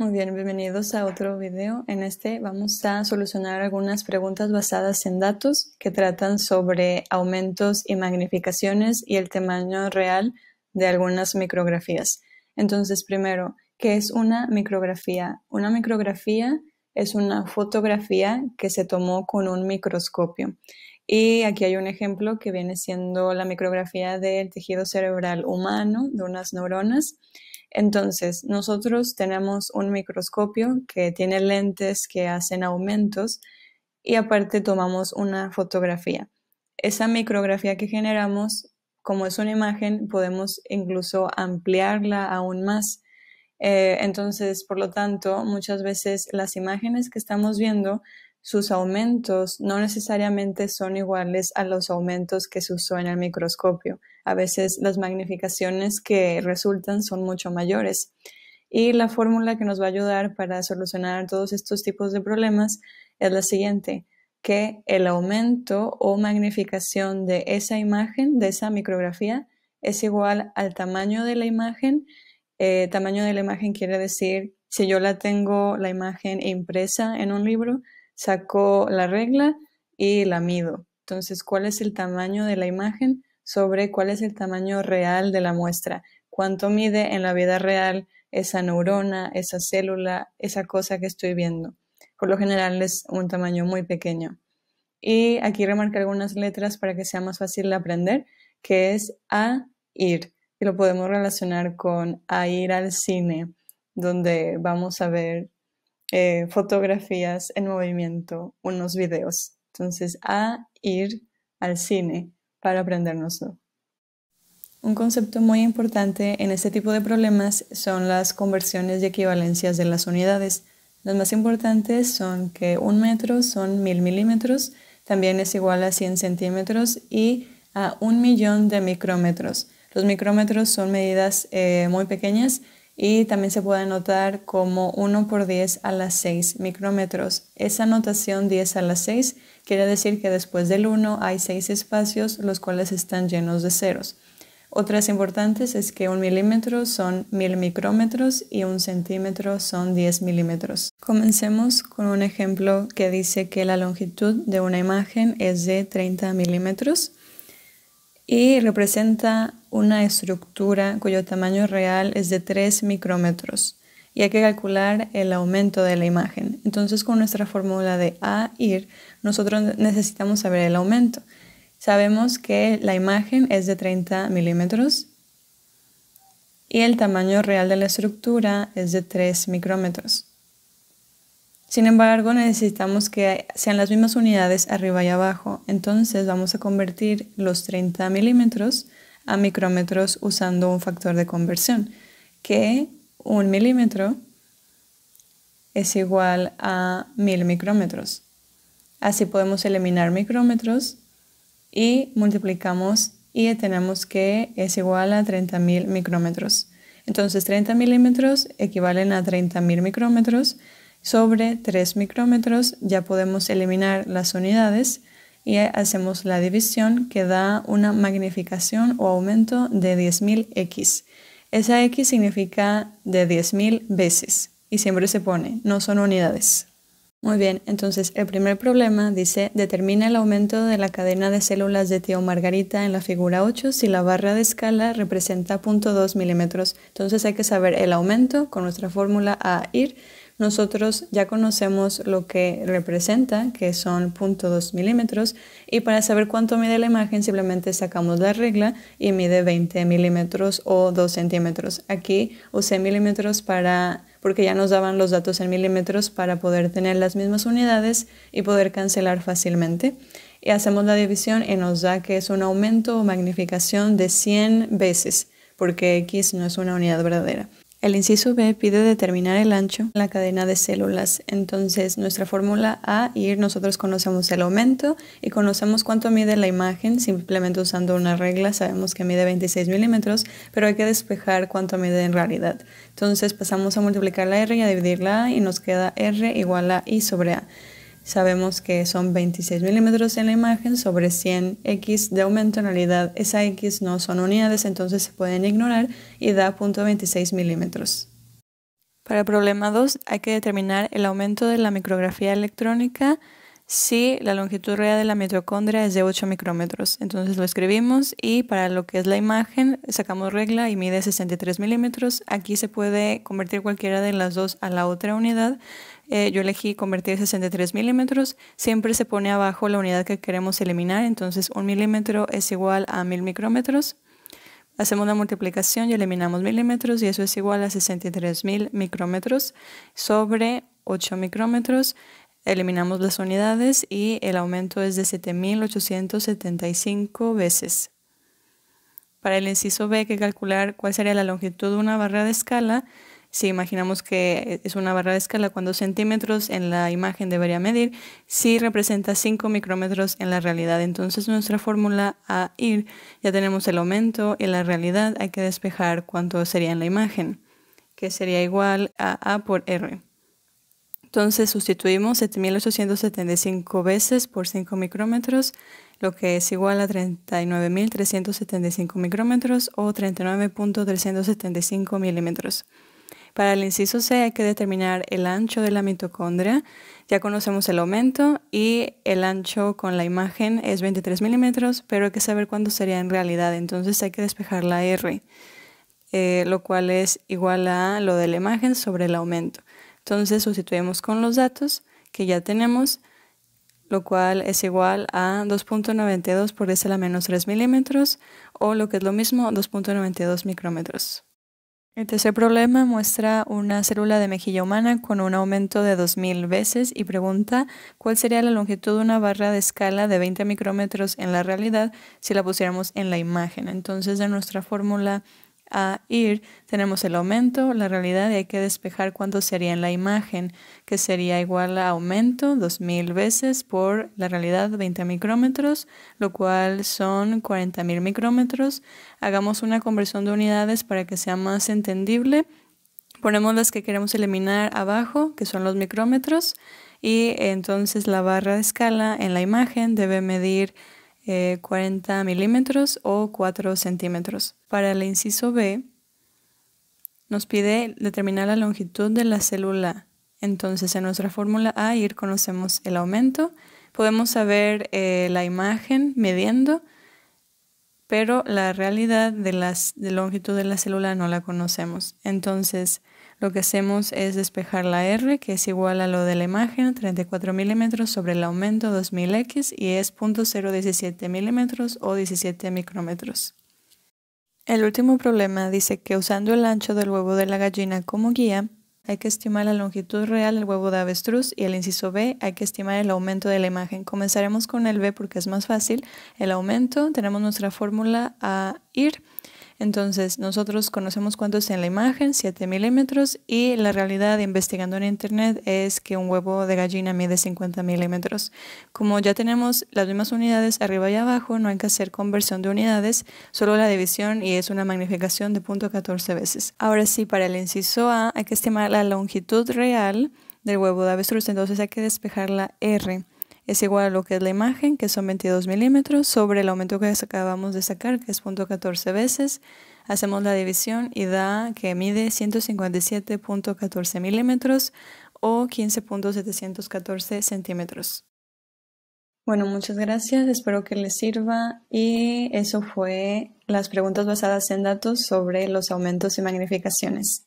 Muy bien, bienvenidos a otro video. En este vamos a solucionar algunas preguntas basadas en datos que tratan sobre aumentos y magnificaciones y el tamaño real de algunas micrografías. Entonces, primero, ¿qué es una micrografía? Una micrografía es una fotografía que se tomó con un microscopio. Y aquí hay un ejemplo que viene siendo la micrografía del tejido cerebral humano de unas neuronas. Entonces, nosotros tenemos un microscopio que tiene lentes que hacen aumentos y aparte tomamos una fotografía. Esa micrografía que generamos, como es una imagen, podemos incluso ampliarla aún más eh, entonces, por lo tanto, muchas veces las imágenes que estamos viendo, sus aumentos no necesariamente son iguales a los aumentos que se usó en el microscopio. A veces las magnificaciones que resultan son mucho mayores. Y la fórmula que nos va a ayudar para solucionar todos estos tipos de problemas es la siguiente, que el aumento o magnificación de esa imagen, de esa micrografía, es igual al tamaño de la imagen eh, tamaño de la imagen quiere decir, si yo la tengo la imagen impresa en un libro, saco la regla y la mido. Entonces, ¿cuál es el tamaño de la imagen sobre cuál es el tamaño real de la muestra? ¿Cuánto mide en la vida real esa neurona, esa célula, esa cosa que estoy viendo? Por lo general es un tamaño muy pequeño. Y aquí remarca algunas letras para que sea más fácil de aprender, que es a, ir y lo podemos relacionar con a ir al cine, donde vamos a ver eh, fotografías en movimiento, unos videos. Entonces, a ir al cine para aprendernoslo. Un concepto muy importante en este tipo de problemas son las conversiones y equivalencias de las unidades. Las más importantes son que un metro son mil milímetros, también es igual a cien centímetros y a un millón de micrómetros. Los micrómetros son medidas eh, muy pequeñas y también se puede anotar como 1 por 10 a las 6 micrómetros. Esa notación 10 a las 6 quiere decir que después del 1 hay 6 espacios los cuales están llenos de ceros. Otras importantes es que un milímetro son mil micrómetros y un centímetro son 10 milímetros. Comencemos con un ejemplo que dice que la longitud de una imagen es de 30 milímetros y representa una estructura cuyo tamaño real es de 3 micrómetros y hay que calcular el aumento de la imagen. Entonces con nuestra fórmula de A ir, nosotros necesitamos saber el aumento. Sabemos que la imagen es de 30 milímetros y el tamaño real de la estructura es de 3 micrómetros. Sin embargo, necesitamos que sean las mismas unidades arriba y abajo. Entonces vamos a convertir los 30 milímetros a micrómetros usando un factor de conversión, que un milímetro es igual a mil micrómetros. Así podemos eliminar micrómetros y multiplicamos y tenemos que es igual a 30.000 micrómetros. Entonces 30 milímetros equivalen a 30.000 micrómetros. Sobre 3 micrómetros ya podemos eliminar las unidades y hacemos la división que da una magnificación o aumento de 10.000x. Esa x significa de 10.000 veces y siempre se pone, no son unidades. Muy bien, entonces el primer problema dice, determina el aumento de la cadena de células de tío Margarita en la figura 8 si la barra de escala representa 0.2 milímetros. Entonces hay que saber el aumento con nuestra fórmula a ir nosotros ya conocemos lo que representa, que son 0.2 milímetros, y para saber cuánto mide la imagen simplemente sacamos la regla y mide 20 milímetros o 2 centímetros. Aquí usé milímetros para porque ya nos daban los datos en milímetros para poder tener las mismas unidades y poder cancelar fácilmente. Y hacemos la división y nos da que es un aumento o magnificación de 100 veces, porque X no es una unidad verdadera. El inciso B pide determinar el ancho de la cadena de células. Entonces, nuestra fórmula A ir nosotros conocemos el aumento y conocemos cuánto mide la imagen. Simplemente usando una regla sabemos que mide 26 milímetros, pero hay que despejar cuánto mide en realidad. Entonces, pasamos a multiplicar la R y a dividir la A y nos queda R igual a I sobre A. Sabemos que son 26 milímetros en la imagen sobre 100 X de aumento. En realidad, esa X no son unidades, entonces se pueden ignorar y da 0.26 milímetros. Para el problema 2 hay que determinar el aumento de la micrografía electrónica si la longitud real de la mitocondria es de 8 micrómetros. Entonces lo escribimos y para lo que es la imagen sacamos regla y mide 63 milímetros. Aquí se puede convertir cualquiera de las dos a la otra unidad, eh, yo elegí convertir 63 milímetros, siempre se pone abajo la unidad que queremos eliminar, entonces un milímetro es igual a 1000 micrómetros. Hacemos la multiplicación y eliminamos milímetros y eso es igual a 63.000 micrómetros sobre 8 micrómetros. Eliminamos las unidades y el aumento es de 7.875 veces. Para el inciso B hay que calcular cuál sería la longitud de una barra de escala si imaginamos que es una barra de escala, cuántos centímetros en la imagen debería medir, si representa 5 micrómetros en la realidad. Entonces nuestra fórmula a ir, ya tenemos el aumento en la realidad, hay que despejar cuánto sería en la imagen, que sería igual a A por R. Entonces sustituimos 7875 veces por 5 micrómetros, lo que es igual a 39.375 micrómetros o 39.375 milímetros. Para el inciso C hay que determinar el ancho de la mitocondria. Ya conocemos el aumento y el ancho con la imagen es 23 milímetros, pero hay que saber cuándo sería en realidad. Entonces hay que despejar la R, eh, lo cual es igual a lo de la imagen sobre el aumento. Entonces sustituimos con los datos que ya tenemos, lo cual es igual a 2.92 por 10 la menos 3 milímetros o lo que es lo mismo 2.92 micrómetros. El tercer problema muestra una célula de mejilla humana con un aumento de 2.000 veces y pregunta cuál sería la longitud de una barra de escala de 20 micrómetros en la realidad si la pusiéramos en la imagen. Entonces, de nuestra fórmula a ir, tenemos el aumento, la realidad y hay que despejar cuánto sería en la imagen, que sería igual a aumento 2000 veces por la realidad 20 micrómetros, lo cual son 40.000 micrómetros. Hagamos una conversión de unidades para que sea más entendible. Ponemos las que queremos eliminar abajo, que son los micrómetros, y entonces la barra de escala en la imagen debe medir 40 eh, milímetros o 4 centímetros. Para el inciso B, nos pide determinar la longitud de la célula. Entonces, en nuestra fórmula A, ir conocemos el aumento. Podemos saber eh, la imagen midiendo, pero la realidad de la de longitud de la célula no la conocemos. Entonces, lo que hacemos es despejar la R, que es igual a lo de la imagen, 34 milímetros sobre el aumento 2000X y es 0.017 milímetros o 17 micrómetros. El último problema dice que usando el ancho del huevo de la gallina como guía, hay que estimar la longitud real del huevo de avestruz y el inciso B hay que estimar el aumento de la imagen. Comenzaremos con el B porque es más fácil. El aumento, tenemos nuestra fórmula a ir entonces, nosotros conocemos cuánto es en la imagen, 7 milímetros, y la realidad investigando en Internet es que un huevo de gallina mide 50 milímetros. Como ya tenemos las mismas unidades arriba y abajo, no hay que hacer conversión de unidades, solo la división y es una magnificación de .14 veces. Ahora sí, para el inciso A hay que estimar la longitud real del huevo de avestruz, entonces hay que despejar la R es igual a lo que es la imagen, que son 22 milímetros, sobre el aumento que acabamos de sacar, que es 0.14 veces. Hacemos la división y da que mide 157.14 milímetros o 15.714 centímetros. Bueno, muchas gracias, espero que les sirva y eso fue las preguntas basadas en datos sobre los aumentos y magnificaciones.